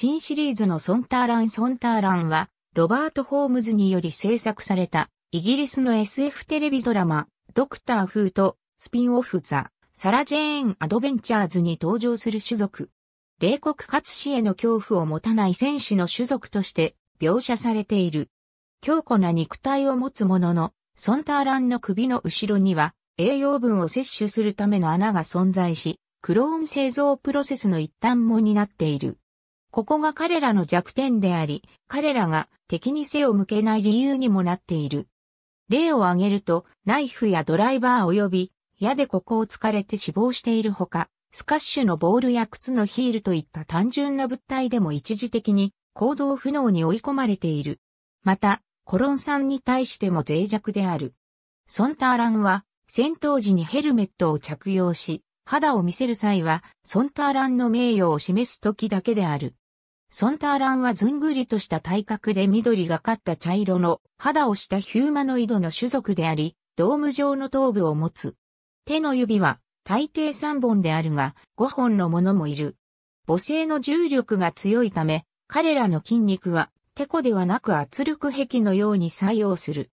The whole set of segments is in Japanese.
新シリーズのソンターラン・ソンターランは、ロバート・ホームズにより制作された、イギリスの SF テレビドラマ、ドクター・フーと、スピンオフ・ザ・サラ・ジェーン・アドベンチャーズに登場する種族。冷酷かつ死への恐怖を持たない戦士の種族として描写されている。強固な肉体を持つものの、ソンターランの首の後ろには栄養分を摂取するための穴が存在し、クローン製造プロセスの一端も担っている。ここが彼らの弱点であり、彼らが敵に背を向けない理由にもなっている。例を挙げると、ナイフやドライバー及び、矢でここを突かれて死亡しているほか、スカッシュのボールや靴のヒールといった単純な物体でも一時的に行動不能に追い込まれている。また、コロンさんに対しても脆弱である。ソンターランは、戦闘時にヘルメットを着用し、肌を見せる際は、ソンターランの名誉を示す時だけである。ソンターランはずんぐりとした体格で緑がかった茶色の肌をしたヒューマノイドの種族であり、ドーム状の頭部を持つ。手の指は大抵3本であるが、5本のものもいる。母性の重力が強いため、彼らの筋肉は、テコではなく圧力壁のように作用する。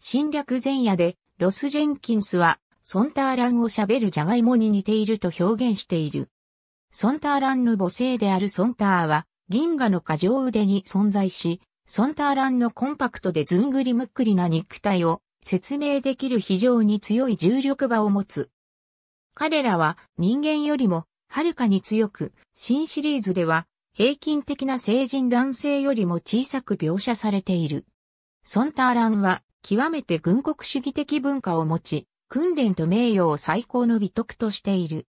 侵略前夜で、ロス・ジェンキンスは、ソンターランを喋るジャガイモに似ていると表現している。ソンターランの母性であるソンターは、銀河の過剰腕に存在し、ソンターランのコンパクトでずんぐりむっくりな肉体を説明できる非常に強い重力場を持つ。彼らは人間よりもはるかに強く、新シリーズでは平均的な成人男性よりも小さく描写されている。ソンターランは極めて軍国主義的文化を持ち、訓練と名誉を最高の美徳としている。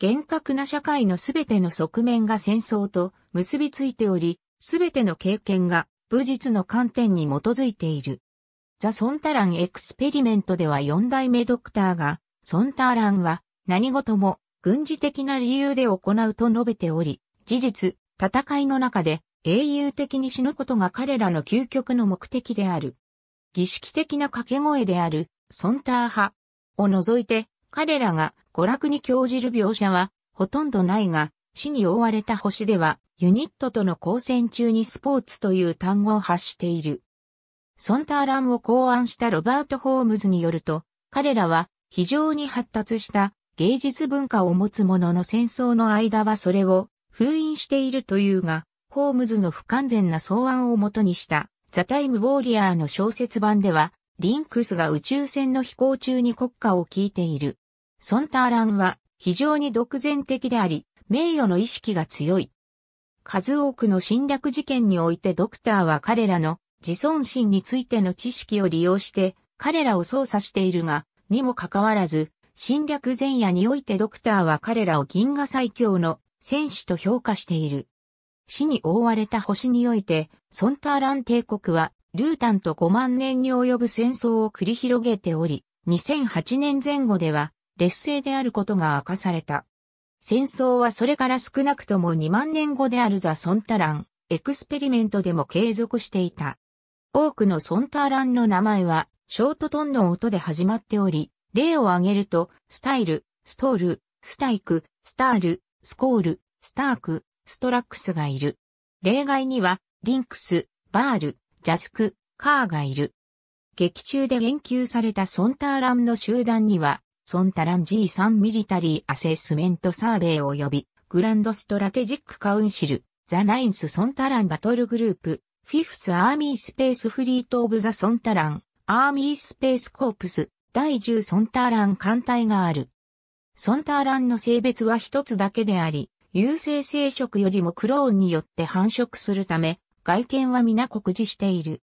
厳格な社会のすべての側面が戦争と結びついており、すべての経験が武術の観点に基づいている。ザ・ソンタランエクスペリメントでは4代目ドクターが、ソンターランは何事も軍事的な理由で行うと述べており、事実、戦いの中で英雄的に死ぬことが彼らの究極の目的である。儀式的な掛け声である、ソンター派を除いて、彼らが娯楽に興じる描写はほとんどないが、死に覆われた星では、ユニットとの交戦中にスポーツという単語を発している。ソンターランを考案したロバート・ホームズによると、彼らは非常に発達した芸術文化を持つ者の戦争の間はそれを封印しているというが、ホームズの不完全な草案をもとにしたザ・タイム・ウォーリアーの小説版では、リンクスが宇宙船の飛行中に国家を聞いている。ソンターランは非常に独善的であり、名誉の意識が強い。数多くの侵略事件においてドクターは彼らの自尊心についての知識を利用して彼らを操作しているが、にもかかわらず、侵略前夜においてドクターは彼らを銀河最強の戦士と評価している。死に覆われた星において、ソンターラン帝国はルータンと5万年に及ぶ戦争を繰り広げており、2008年前後では劣勢であることが明かされた。戦争はそれから少なくとも2万年後であるザ・ソンタラン、エクスペリメントでも継続していた。多くのソンターランの名前は、ショートトンの音で始まっており、例を挙げると、スタイル、ストール、スタイク、スタール、スコール、スターク、ストラックスがいる。例外には、リンクス、バール、ジャスク、カーがいる。劇中で言及されたソンターランの集団には、ソンタラン G3 ミリタリーアセスメントサーベイ及び、グランドストラテジックカウンシル、ザ・ナインス・ソンタランバトルグループ、フィフス・アーミー・スペース・フリート・オブ・ザ・ソンタラン、アーミー・スペース・コープス、第10ソンターラン艦隊がある。ソンターランの性別は一つだけであり、有性生殖よりもクローンによって繁殖するため、外見は皆酷似している。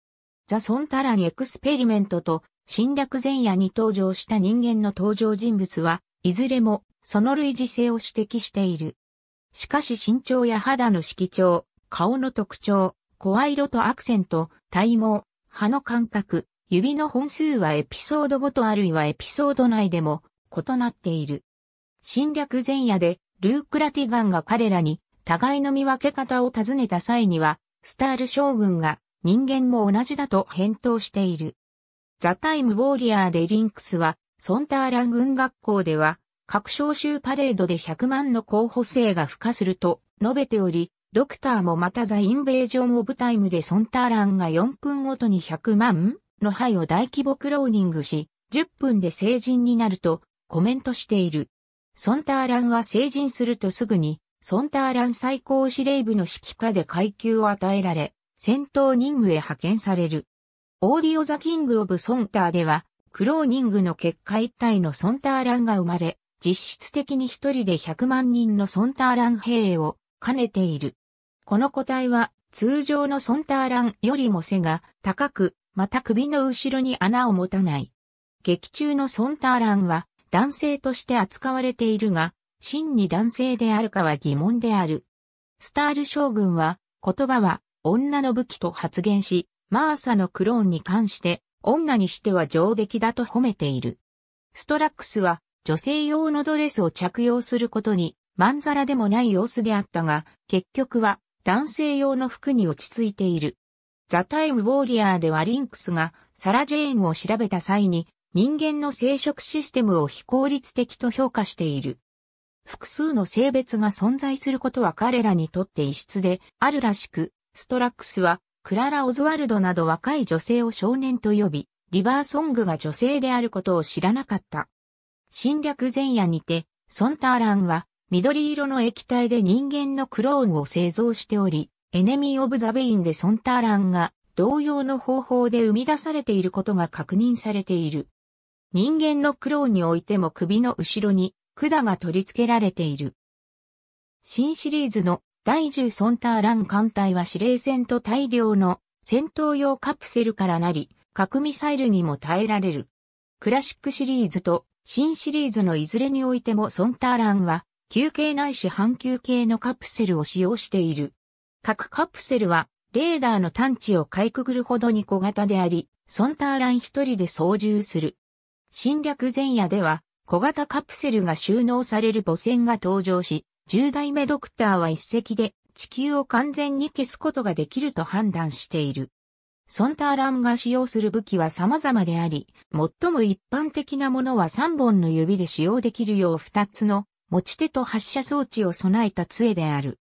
ザ・ソンタラン・エクスペリメントと侵略前夜に登場した人間の登場人物は、いずれもその類似性を指摘している。しかし身長や肌の色調、顔の特徴、声色とアクセント、体毛、歯の感覚、指の本数はエピソードごとあるいはエピソード内でも異なっている。侵略前夜でルーク・ラティガンが彼らに互いの見分け方を尋ねた際にはスタール将軍が人間も同じだと返答している。ザ・タイム・ウォーリアーでリンクスは、ソンターラン軍学校では、各招集パレードで100万の候補生が付加すると述べており、ドクターもまたザ・インベージョン・オブ・タイムでソンターランが4分ごとに100万の灰を大規模クローニングし、10分で成人になるとコメントしている。ソンターランは成人するとすぐにソンターラン最高司令部の指揮下で階級を与えられ、戦闘任務へ派遣される。オーディオザキングオブソンターでは、クローニングの結果一体のソンターランが生まれ、実質的に一人で100万人のソンターラン兵を兼ねている。この個体は通常のソンターランよりも背が高く、また首の後ろに穴を持たない。劇中のソンターランは男性として扱われているが、真に男性であるかは疑問である。スタール将軍は、言葉は女の武器と発言し、マーサのクローンに関して、女にしては上出来だと褒めている。ストラックスは、女性用のドレスを着用することに、まんざらでもない様子であったが、結局は、男性用の服に落ち着いている。ザ・タイム・ウォーリアーではリンクスが、サラ・ジェーンを調べた際に、人間の生殖システムを非効率的と評価している。複数の性別が存在することは彼らにとって異質であるらしく、ストラックスは、クララ・オズワルドなど若い女性を少年と呼び、リバーソングが女性であることを知らなかった。侵略前夜にて、ソンターランは、緑色の液体で人間のクローンを製造しており、エネミー・オブ・ザ・ベインでソンターランが同様の方法で生み出されていることが確認されている。人間のクローンにおいても首の後ろに管が取り付けられている。新シリーズの第10ソンターラン艦隊は司令船と大量の戦闘用カプセルからなり、核ミサイルにも耐えられる。クラシックシリーズと新シリーズのいずれにおいてもソンターランは、球形ないし半球形のカプセルを使用している。各カプセルは、レーダーの探知をかいくぐるほどに小型であり、ソンターラン一人で操縦する。侵略前夜では、小型カプセルが収納される母船が登場し、10代目ドクターは一隻で地球を完全に消すことができると判断している。ソンターランが使用する武器は様々であり、最も一般的なものは3本の指で使用できるよう2つの持ち手と発射装置を備えた杖である。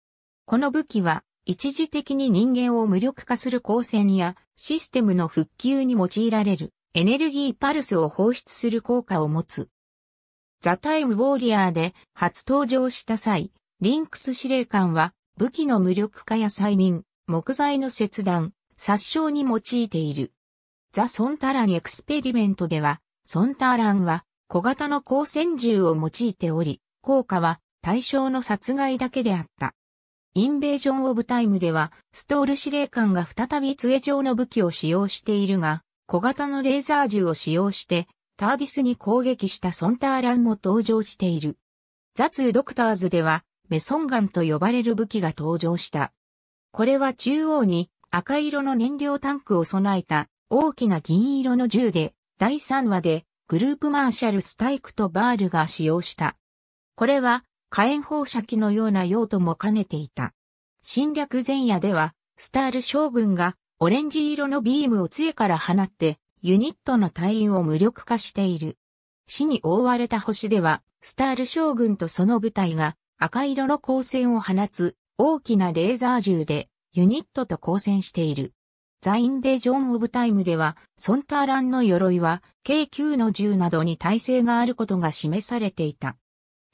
この武器は一時的に人間を無力化する光線やシステムの復旧に用いられるエネルギーパルスを放出する効果を持つ。ザ・タイム・ウォーリアーで初登場した際、リンクス司令官は武器の無力化や催眠、木材の切断、殺傷に用いている。ザ・ソンタランエクスペリメントでは、ソンタランは小型の光線銃を用いており、効果は対象の殺害だけであった。インベージョン・オブ・タイムでは、ストール司令官が再び杖状の武器を使用しているが、小型のレーザー銃を使用して、タービスに攻撃したソンターランも登場している。ザツードクターズでは、メソンガンと呼ばれる武器が登場した。これは中央に赤色の燃料タンクを備えた大きな銀色の銃で、第3話でグループマーシャルスタイクとバールが使用した。これは火炎放射器のような用途も兼ねていた。侵略前夜では、スタール将軍がオレンジ色のビームを杖から放ってユニットの隊員を無力化している。死に覆われた星では、スタール将軍とその部隊が赤色の光線を放つ大きなレーザー銃でユニットと交戦している。ザ・インベージョン・オブ・タイムでは、ソンターランの鎧は、k 9の銃などに耐性があることが示されていた。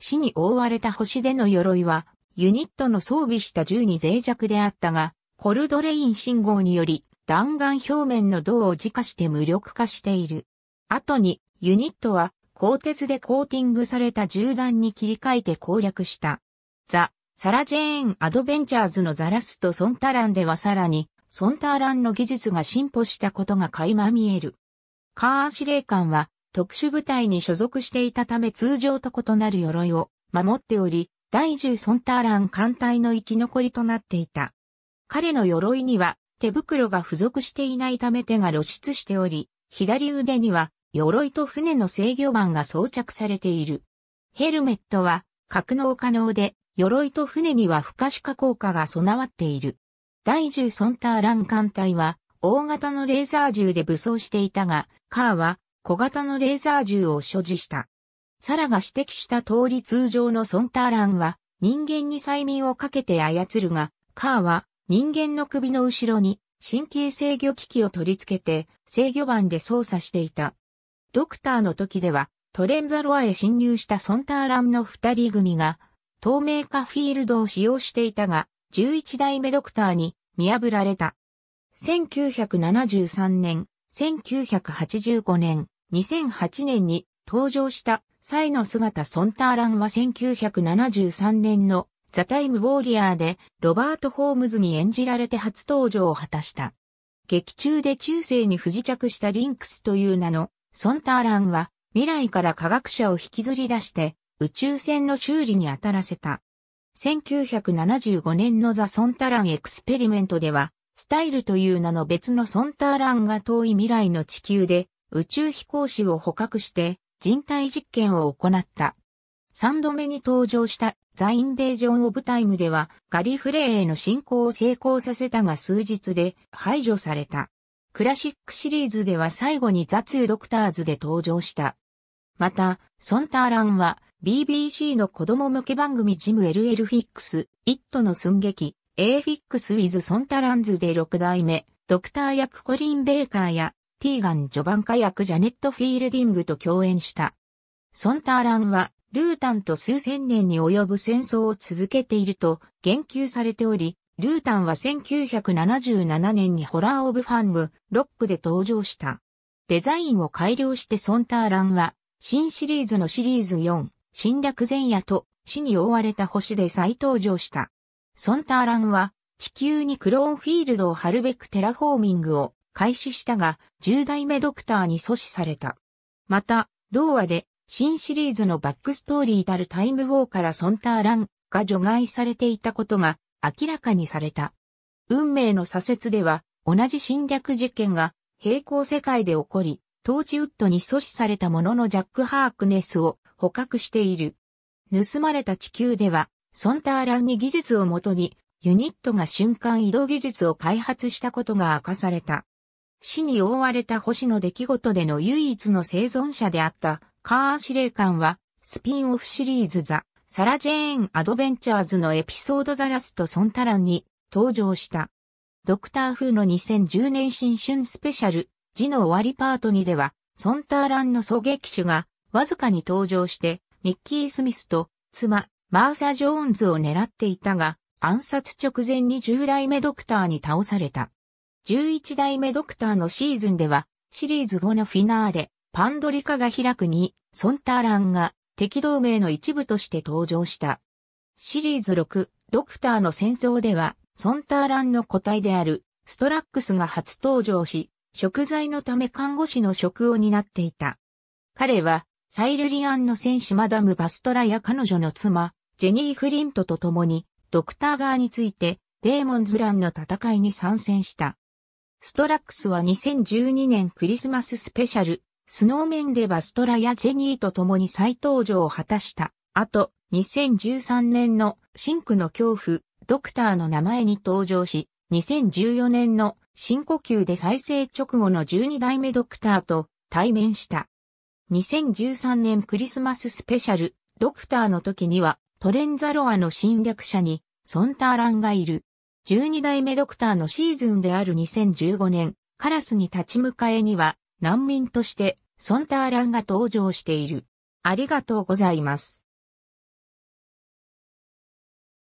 死に覆われた星での鎧は、ユニットの装備した銃に脆弱であったが、コルドレイン信号により、弾丸表面の銅を自家して無力化している。後に、ユニットは、鋼鉄でコーティングされた銃弾に切り替えて攻略した。ザ・サラジェーン・アドベンチャーズのザラスとソンタランではさらに、ソンタランの技術が進歩したことが垣間見える。カー司令官は、特殊部隊に所属していたため通常と異なる鎧を守っており、第10ソンターラン艦隊の生き残りとなっていた。彼の鎧には手袋が付属していないため手が露出しており、左腕には鎧と船の制御板が装着されている。ヘルメットは格納可能で、鎧と船には不可視化効果が備わっている。第10ソンターラン艦隊は、大型のレーザー銃で武装していたが、カーは小型のレーザー銃を所持した。サラが指摘した通り通常のソンターランは人間に催眠をかけて操るが、カーは人間の首の後ろに神経制御機器を取り付けて制御盤で操作していた。ドクターの時ではトレンザロアへ侵入したソンターランの二人組が透明化フィールドを使用していたが11代目ドクターに見破られた。1973年、1985年、2008年に登場した際の姿ソンターランは1973年のザ・タイム・ウォーリアーでロバート・ホームズに演じられて初登場を果たした。劇中で中世に不時着したリンクスという名のソンターランは未来から科学者を引きずり出して宇宙船の修理に当たらせた。1975年のザ・ソンタランエクスペリメントでは、スタイルという名の別のソンターランが遠い未来の地球で宇宙飛行士を捕獲して人体実験を行った。三度目に登場したザ・インベージョン・オブ・タイムではガリフレーへの進行を成功させたが数日で排除された。クラシックシリーズでは最後にザ・ツー・ドクターズで登場した。また、ソンターランは BBC の子供向け番組ジム LL フィックス、イットの寸劇、A フィックス・ウィズ・ソンタランズで6代目、ドクター役コリン・ベーカーや、ティーガン・ジョバンカ役ジャネット・フィールディングと共演した。ソンターランはルータンと数千年に及ぶ戦争を続けていると言及されており、ルータンは1977年にホラー・オブ・ファング、ロックで登場した。デザインを改良してソンターランは、新シリーズのシリーズ4、侵略前夜と死に覆われた星で再登場した。ソンターランは、地球にクローンフィールドを張るべくテラフォーミングを開始したが、10代目ドクターに阻止された。また、同話で新シリーズのバックストーリーたるタイム4からソンターランが除外されていたことが明らかにされた。運命の左折では同じ侵略事件が平行世界で起こり、トーチウッドに阻止されたもののジャック・ハークネスを捕獲している。盗まれた地球では、ソンターランに技術をもとに、ユニットが瞬間移動技術を開発したことが明かされた。死に覆われた星の出来事での唯一の生存者であったカー司令官は、スピンオフシリーズザ・サラ・ジェーン・アドベンチャーズのエピソードザ・ラスト・ソンタランに登場した。ドクター・フーの2010年新春スペシャル、字の終わりパート2では、ソンターランの狙撃手が、わずかに登場して、ミッキー・スミスと、妻、マーサ・ジョーンズを狙っていたが、暗殺直前に10代目ドクターに倒された。11代目ドクターのシーズンでは、シリーズ後のフィナーレ、パンドリカが開くに、ソンターランが敵同盟の一部として登場した。シリーズ6、ドクターの戦争では、ソンターランの個体である、ストラックスが初登場し、食材のため看護師の職を担っていた。彼は、サイルリアンの戦士マダム・バストラや彼女の妻、ジェニー・フリントと共に、ドクター側について、デーモンズランの戦いに参戦した。ストラックスは2012年クリスマススペシャル、スノーメンではストラやジェニーと共に再登場を果たした。あと、2013年のシンクの恐怖、ドクターの名前に登場し、2014年の深呼吸で再生直後の12代目ドクターと対面した。2013年クリスマススペシャル、ドクターの時にはトレンザロアの侵略者にソンターランがいる。12代目ドクターのシーズンである2015年、カラスに立ち向かえには難民としてソンターランが登場している。ありがとうございます。